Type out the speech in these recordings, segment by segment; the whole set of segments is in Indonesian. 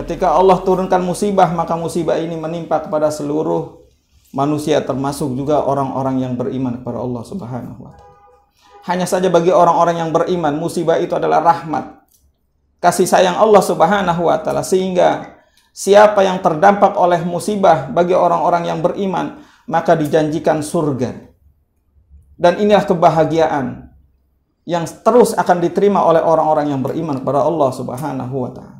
Ketika Allah turunkan musibah, maka musibah ini menimpa kepada seluruh manusia termasuk juga orang-orang yang beriman kepada Allah Subhanahu wa taala. Hanya saja bagi orang-orang yang beriman, musibah itu adalah rahmat. Kasih sayang Allah Subhanahu wa taala sehingga siapa yang terdampak oleh musibah bagi orang-orang yang beriman, maka dijanjikan surga. Dan inilah kebahagiaan yang terus akan diterima oleh orang-orang yang beriman kepada Allah Subhanahu wa taala.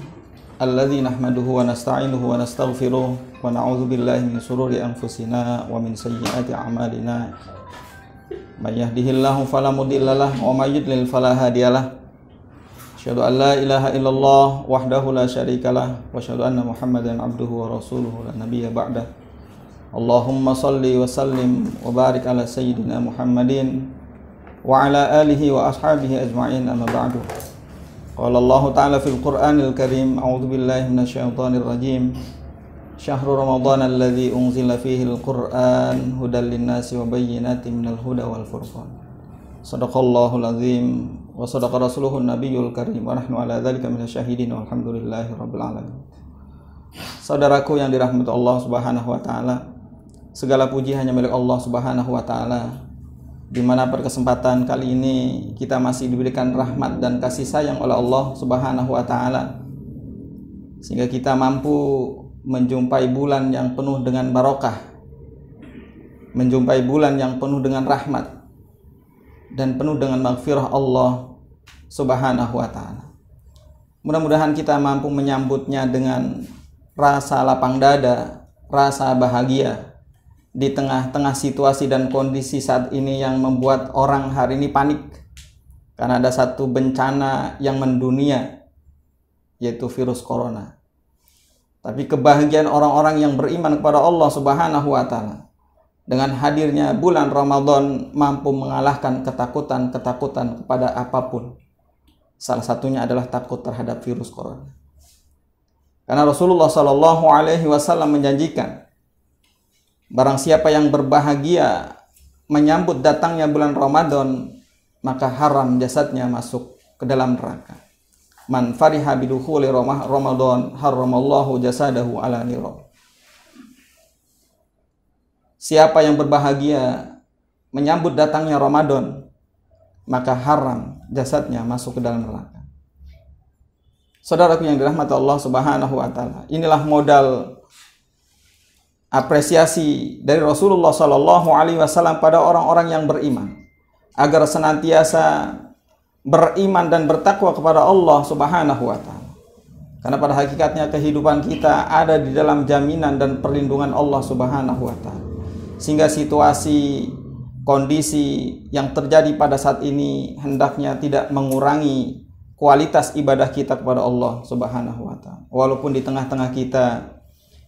الذي نحمده ونستعينه ونستغفره ونعوذ بالله من شرور أنفسنا ومن سيئات أعمالنا من يهده الله فلا مضل له ومن يضلل فلا هادي له أشهد أن لا إله إلا الله وحده لا شريك له وأشهد أن محمدا عبده ورسوله لا نبي بعده اللهم صل وسلم وبارك على سيدنا محمد وعلى آله وأصحابه أجمعين أما بعد قال الله تعالى في القرآن الكريم أعوذ بالله من الشيطان الرجيم شهر رمضان الذي أنزل فيه القرآن هدى للناس وبينات من الهدى والفرقان صدق الله العظيم وصدق رسوله النبي الكريم ونحن على ذلك من الشاهدين والحمد لله رب العالمين Saudaraku yang dirahmati Allah Subhanahu wa taala, segala puji hanya milik Allah Subhanahu wa taala di mana perkesempatan kali ini kita masih diberikan rahmat dan kasih sayang oleh Allah Subhanahu wa taala sehingga kita mampu menjumpai bulan yang penuh dengan barokah menjumpai bulan yang penuh dengan rahmat dan penuh dengan maghfirah Allah Subhanahu wa taala mudah-mudahan kita mampu menyambutnya dengan rasa lapang dada rasa bahagia di tengah-tengah situasi dan kondisi saat ini yang membuat orang hari ini panik karena ada satu bencana yang mendunia yaitu virus corona. Tapi kebahagiaan orang-orang yang beriman kepada Allah Subhanahu wa taala dengan hadirnya bulan Ramadan mampu mengalahkan ketakutan-ketakutan kepada apapun. Salah satunya adalah takut terhadap virus corona. Karena Rasulullah Shallallahu alaihi wasallam menjanjikan Barang siapa yang berbahagia menyambut datangnya bulan Ramadan, maka haram jasadnya masuk ke dalam neraka. Man fariha bidukhuli Ramadan haramallahu jasadahu ala niro. Siapa yang berbahagia menyambut datangnya Ramadan, maka haram jasadnya masuk ke dalam neraka. Saudaraku yang dirahmati Allah Subhanahu wa taala, inilah modal apresiasi dari Rasulullah Shallallahu Alaihi Wasallam pada orang-orang yang beriman agar senantiasa beriman dan bertakwa kepada Allah Subhanahu wa taala. Karena pada hakikatnya kehidupan kita ada di dalam jaminan dan perlindungan Allah Subhanahu wa taala. Sehingga situasi kondisi yang terjadi pada saat ini hendaknya tidak mengurangi kualitas ibadah kita kepada Allah Subhanahu wa taala. Walaupun di tengah-tengah kita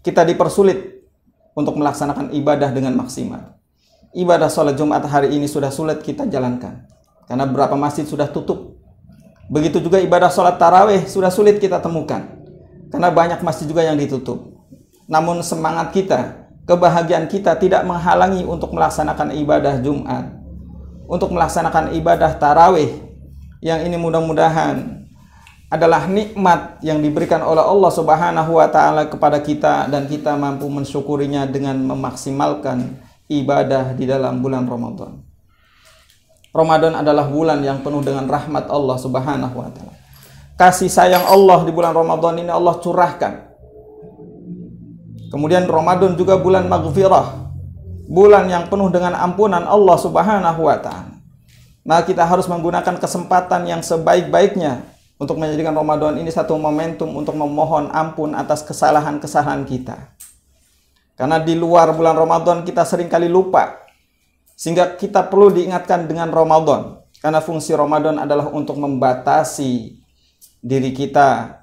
kita dipersulit untuk melaksanakan ibadah dengan maksimal. Ibadah sholat Jumat hari ini sudah sulit kita jalankan karena berapa masjid sudah tutup. Begitu juga ibadah sholat taraweh sudah sulit kita temukan karena banyak masjid juga yang ditutup. Namun semangat kita, kebahagiaan kita tidak menghalangi untuk melaksanakan ibadah Jumat, untuk melaksanakan ibadah taraweh yang ini mudah-mudahan adalah nikmat yang diberikan oleh Allah Subhanahu wa taala kepada kita dan kita mampu mensyukurinya dengan memaksimalkan ibadah di dalam bulan Ramadan. Ramadan adalah bulan yang penuh dengan rahmat Allah Subhanahu wa taala. Kasih sayang Allah di bulan Ramadan ini Allah curahkan. Kemudian Ramadan juga bulan maghfirah. Bulan yang penuh dengan ampunan Allah Subhanahu wa taala. Maka kita harus menggunakan kesempatan yang sebaik-baiknya untuk menjadikan Ramadan ini satu momentum untuk memohon ampun atas kesalahan-kesalahan kita. Karena di luar bulan Ramadan kita seringkali lupa. Sehingga kita perlu diingatkan dengan Ramadan. Karena fungsi Ramadan adalah untuk membatasi diri kita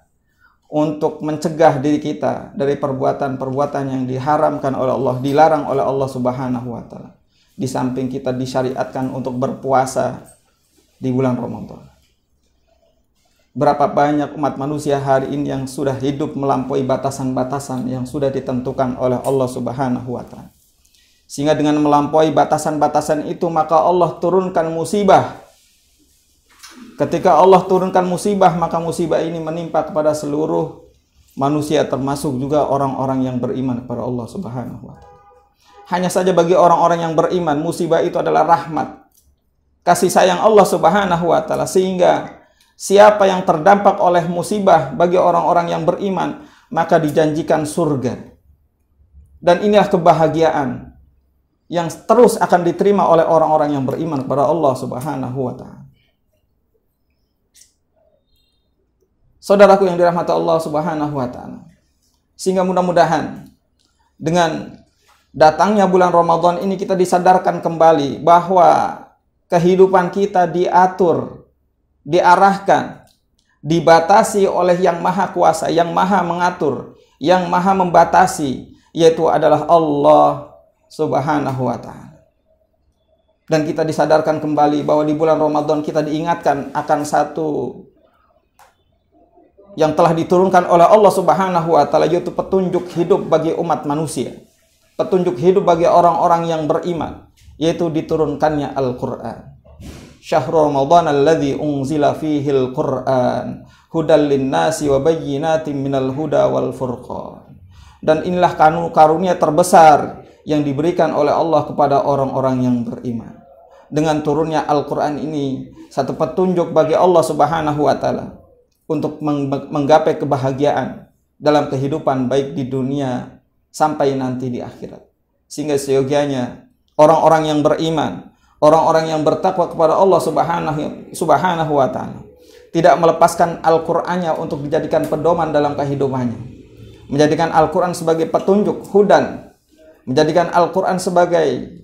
untuk mencegah diri kita dari perbuatan-perbuatan yang diharamkan oleh Allah, dilarang oleh Allah Subhanahu wa taala. Di samping kita disyariatkan untuk berpuasa di bulan Ramadan berapa banyak umat manusia hari ini yang sudah hidup melampaui batasan-batasan yang sudah ditentukan oleh Allah Subhanahu wa taala. Sehingga dengan melampaui batasan-batasan itu maka Allah turunkan musibah. Ketika Allah turunkan musibah, maka musibah ini menimpa kepada seluruh manusia termasuk juga orang-orang yang beriman kepada Allah Subhanahu wa taala. Hanya saja bagi orang-orang yang beriman, musibah itu adalah rahmat. Kasih sayang Allah Subhanahu wa taala sehingga Siapa yang terdampak oleh musibah bagi orang-orang yang beriman, maka dijanjikan surga. Dan inilah kebahagiaan yang terus akan diterima oleh orang-orang yang beriman kepada Allah Subhanahu wa taala. Saudaraku yang dirahmati Allah Subhanahu wa taala. Sehingga mudah-mudahan dengan datangnya bulan Ramadan ini kita disadarkan kembali bahwa kehidupan kita diatur diarahkan, dibatasi oleh yang maha kuasa, yang maha mengatur, yang maha membatasi, yaitu adalah Allah subhanahu wa ta'ala. Dan kita disadarkan kembali bahwa di bulan Ramadan kita diingatkan akan satu yang telah diturunkan oleh Allah Subhanahu wa taala yaitu petunjuk hidup bagi umat manusia. Petunjuk hidup bagi orang-orang yang beriman yaitu diturunkannya Al-Qur'an syahrul رمضان الذي unzila فيه Qur'an hudal linnasi wa bayyinatin minal huda Dan inilah karunia terbesar yang diberikan oleh Allah kepada orang-orang yang beriman. Dengan turunnya Al-Qur'an ini satu petunjuk bagi Allah Subhanahu wa taala untuk menggapai kebahagiaan dalam kehidupan baik di dunia sampai nanti di akhirat. Sehingga seyogianya orang-orang yang beriman orang-orang yang bertakwa kepada Allah Subhanahu Subhanahu wa taala. Tidak melepaskan Al-Qur'annya untuk dijadikan pedoman dalam kehidupannya. Menjadikan Al-Qur'an sebagai petunjuk hudan, menjadikan Al-Qur'an sebagai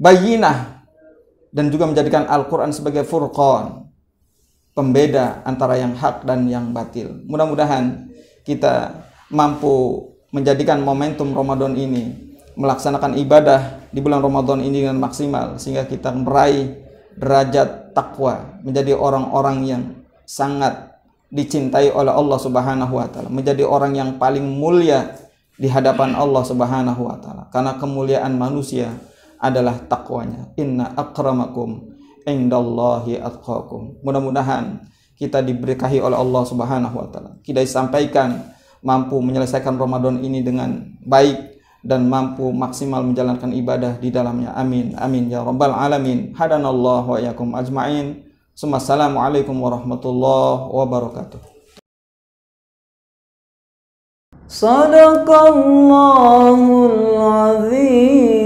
bayinah dan juga menjadikan Al-Qur'an sebagai furqan, pembeda antara yang hak dan yang batil. Mudah-mudahan kita mampu menjadikan momentum Ramadan ini melaksanakan ibadah di bulan Ramadan ini dengan maksimal sehingga kita meraih derajat takwa menjadi orang-orang yang sangat dicintai oleh Allah Subhanahu wa taala menjadi orang yang paling mulia di hadapan Allah Subhanahu wa taala karena kemuliaan manusia adalah takwanya inna akramakum indallahi atqakum mudah-mudahan kita diberkahi oleh Allah Subhanahu wa taala kita disampaikan mampu menyelesaikan Ramadan ini dengan baik dan mampu maksimal menjalankan ibadah di dalamnya. Amin. Amin ya rabbal alamin. Hadanallah wa yakum ajmain. Assalamualaikum warahmatullahi wabarakatuh. Sadaqallahul azim.